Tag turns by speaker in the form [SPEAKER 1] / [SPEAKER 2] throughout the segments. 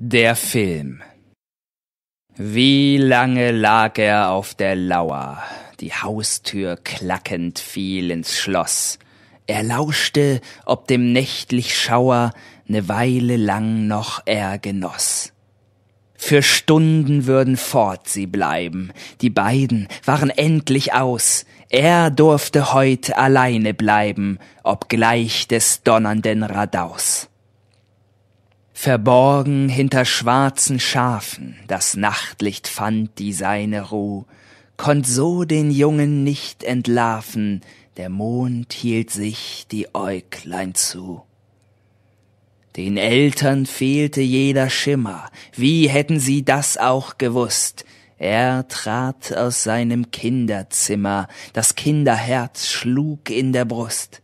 [SPEAKER 1] Der Film. Wie lange lag er auf der Lauer, die Haustür klackend fiel ins Schloss. Er lauschte, ob dem nächtlich Schauer ne Weile lang noch er genoss. Für Stunden würden fort sie bleiben, die beiden waren endlich aus, er durfte heut alleine bleiben, obgleich des donnernden Radaus. Verborgen hinter schwarzen Schafen, das Nachtlicht fand die seine Ruh, konnt so den Jungen nicht entlarven, der Mond hielt sich die Äuglein zu. Den Eltern fehlte jeder Schimmer, wie hätten sie das auch gewusst, er trat aus seinem Kinderzimmer, das Kinderherz schlug in der Brust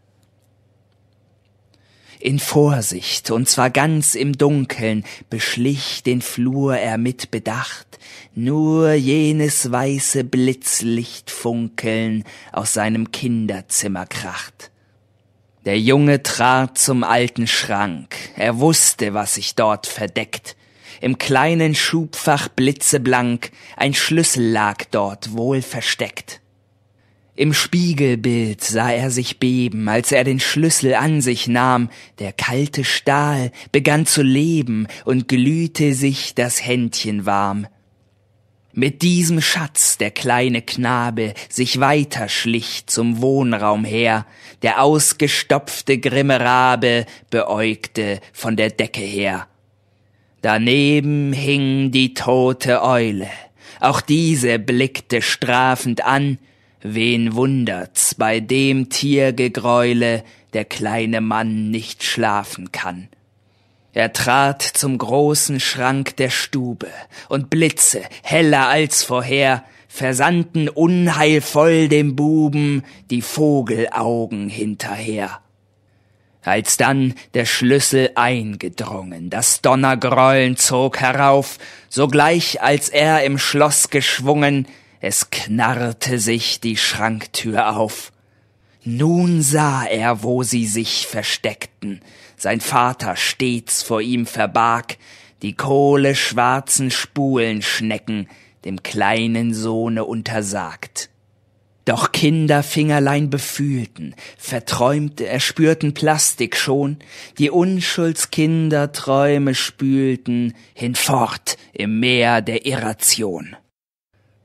[SPEAKER 1] in Vorsicht, und zwar ganz im Dunkeln, beschlich den Flur er mit Bedacht, nur jenes weiße Blitzlicht funkeln aus seinem Kinderzimmer kracht. Der Junge trat zum alten Schrank, er wusste, was sich dort verdeckt, im kleinen Schubfach blitzeblank, ein Schlüssel lag dort wohl versteckt. Im Spiegelbild sah er sich beben, als er den Schlüssel an sich nahm, der kalte Stahl begann zu leben und glühte sich das Händchen warm. Mit diesem Schatz der kleine Knabe sich weiter schlich zum Wohnraum her, der ausgestopfte grimme Rabe beäugte von der Decke her. Daneben hing die tote Eule, auch diese blickte strafend an, Wen wundert's bei dem Tiergegräule, der kleine Mann nicht schlafen kann. Er trat zum großen Schrank der Stube, und Blitze, heller als vorher, versandten unheilvoll dem Buben die Vogelaugen hinterher. Als dann der Schlüssel eingedrungen, das Donnergrollen zog herauf, sogleich als er im Schloss geschwungen, es knarrte sich die Schranktür auf. Nun sah er, wo sie sich versteckten. Sein Vater stets vor ihm verbarg die kohleschwarzen Spulenschnecken, dem kleinen Sohne untersagt. Doch Kinderfingerlein befühlten, verträumte, erspürten Plastik schon, die Unschuldskinderträume spülten hinfort im Meer der Irration.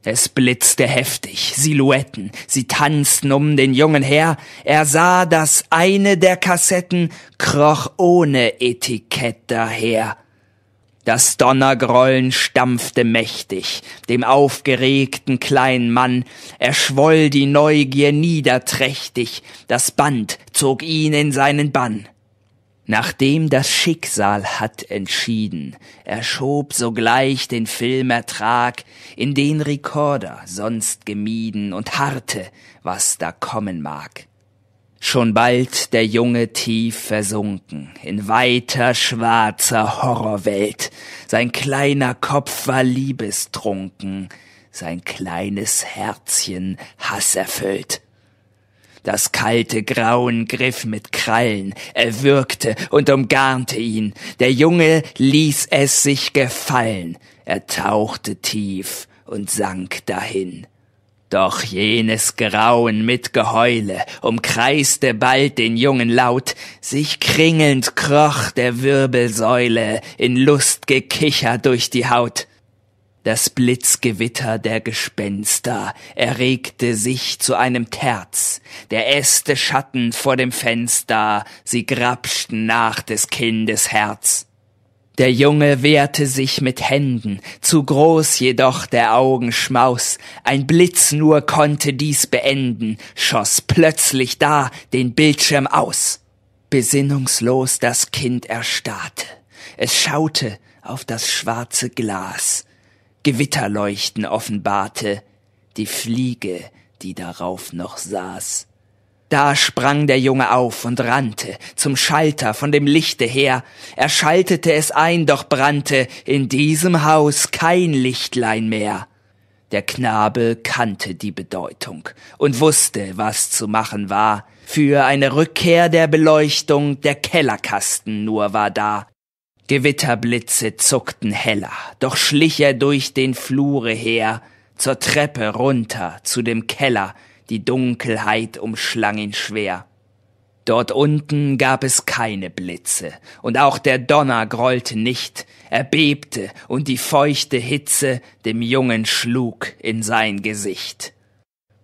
[SPEAKER 1] Es blitzte heftig, Silhouetten, sie tanzten um den Jungen her, er sah, dass eine der Kassetten kroch ohne Etikett daher. Das Donnergrollen stampfte mächtig, dem aufgeregten kleinen Mann, erschwoll die Neugier niederträchtig, das Band zog ihn in seinen Bann. Nachdem das Schicksal hat entschieden, erschob sogleich den Filmertrag in den Rekorder sonst gemieden und harrte, was da kommen mag. Schon bald der Junge tief versunken, in weiter schwarzer Horrorwelt, sein kleiner Kopf war liebestrunken, sein kleines Herzchen hasserfüllt. Das kalte Grauen griff mit Krallen, erwürgte und umgarnte ihn. Der Junge ließ es sich gefallen. Er tauchte tief und sank dahin. Doch jenes Grauen mit Geheule umkreiste bald den jungen Laut, sich kringelnd kroch der Wirbelsäule in Lustgekicher durch die Haut. Das Blitzgewitter der Gespenster erregte sich zu einem Terz, der Äste Schatten vor dem Fenster, sie grapschten nach des Kindes Herz. Der Junge wehrte sich mit Händen, zu groß jedoch der Augenschmaus, ein Blitz nur konnte dies beenden, schoss plötzlich da den Bildschirm aus. Besinnungslos das Kind erstarrte, es schaute auf das schwarze Glas, Gewitterleuchten offenbarte, die Fliege, die darauf noch saß. Da sprang der Junge auf und rannte zum Schalter von dem Lichte her. Er schaltete es ein, doch brannte in diesem Haus kein Lichtlein mehr. Der Knabe kannte die Bedeutung und wusste, was zu machen war. Für eine Rückkehr der Beleuchtung der Kellerkasten nur war da. Gewitterblitze zuckten heller, doch schlich er durch den Flure her, zur Treppe runter, zu dem Keller, die Dunkelheit umschlang ihn schwer. Dort unten gab es keine Blitze, und auch der Donner grollte nicht, er bebte, und die feuchte Hitze dem Jungen schlug in sein Gesicht.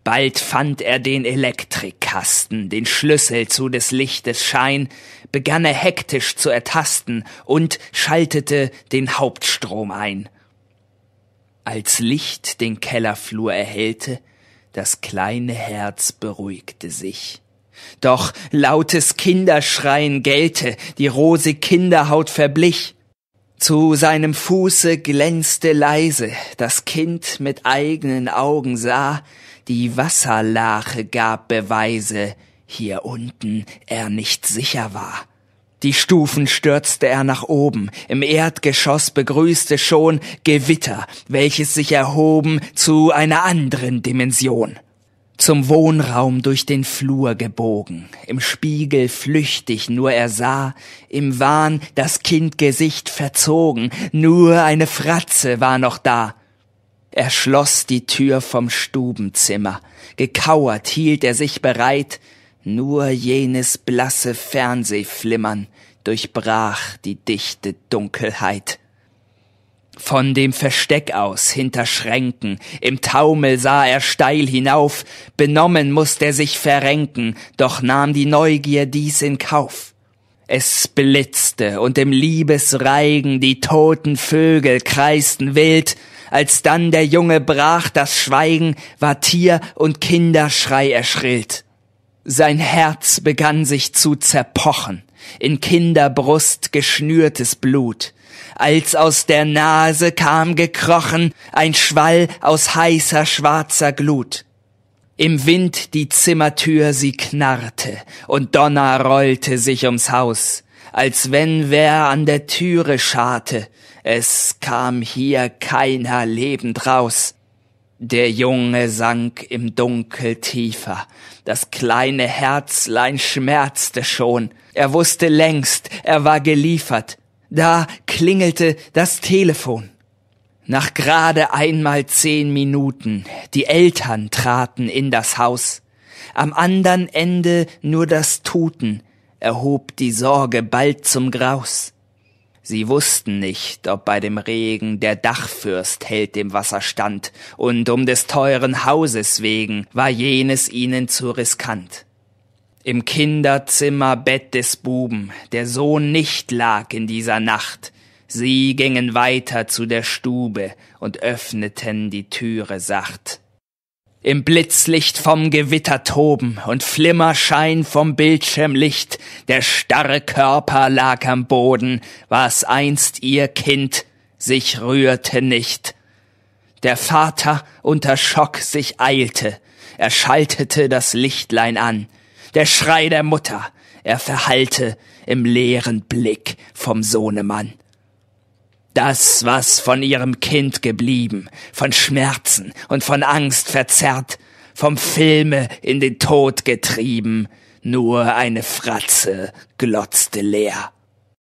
[SPEAKER 1] Bald fand er den Elektrikkasten, den Schlüssel zu des Lichtes Schein, begann er hektisch zu ertasten und schaltete den Hauptstrom ein. Als Licht den Kellerflur erhellte, das kleine Herz beruhigte sich. Doch lautes Kinderschreien gellte, die rosig Kinderhaut verblich, zu seinem Fuße glänzte leise, das Kind mit eigenen Augen sah, die Wasserlache gab Beweise, hier unten er nicht sicher war. Die Stufen stürzte er nach oben, im Erdgeschoss begrüßte schon Gewitter, welches sich erhoben zu einer anderen Dimension zum Wohnraum durch den Flur gebogen, im Spiegel flüchtig, nur er sah, im Wahn das Kindgesicht verzogen, nur eine Fratze war noch da. Er schloss die Tür vom Stubenzimmer, gekauert hielt er sich bereit, nur jenes blasse Fernsehflimmern durchbrach die dichte Dunkelheit. Von dem Versteck aus, hinter Schränken, im Taumel sah er steil hinauf, benommen mußt er sich verrenken, doch nahm die Neugier dies in Kauf. Es blitzte, und im Liebesreigen die toten Vögel kreisten wild, als dann der Junge brach das Schweigen, war Tier und Kinderschrei erschrillt. Sein Herz begann sich zu zerpochen, in Kinderbrust geschnürtes Blut, als aus der Nase kam gekrochen ein Schwall aus heißer schwarzer Glut. Im Wind die Zimmertür sie knarrte und Donner rollte sich ums Haus, als wenn wer an der Türe scharte, es kam hier keiner lebend raus. Der Junge sank im Dunkel tiefer, das kleine Herzlein schmerzte schon, er wusste längst, er war geliefert, da klingelte das Telefon. Nach gerade einmal zehn Minuten. Die Eltern traten in das Haus. Am andern Ende nur das Tuten erhob die Sorge bald zum Graus. Sie wussten nicht, ob bei dem Regen der Dachfürst hält dem Wasser stand, und um des teuren Hauses wegen war jenes ihnen zu riskant im Kinderzimmer Bett des Buben, der Sohn nicht lag in dieser Nacht. Sie gingen weiter zu der Stube und öffneten die Türe sacht. Im Blitzlicht vom Gewitter toben und Flimmerschein vom Bildschirmlicht, der starre Körper lag am Boden, was einst ihr Kind sich rührte nicht. Der Vater unter Schock sich eilte, er schaltete das Lichtlein an, der Schrei der Mutter, er verhallte im leeren Blick vom Sohnemann. Das, was von ihrem Kind geblieben, von Schmerzen und von Angst verzerrt, vom Filme in den Tod getrieben, nur eine Fratze glotzte leer.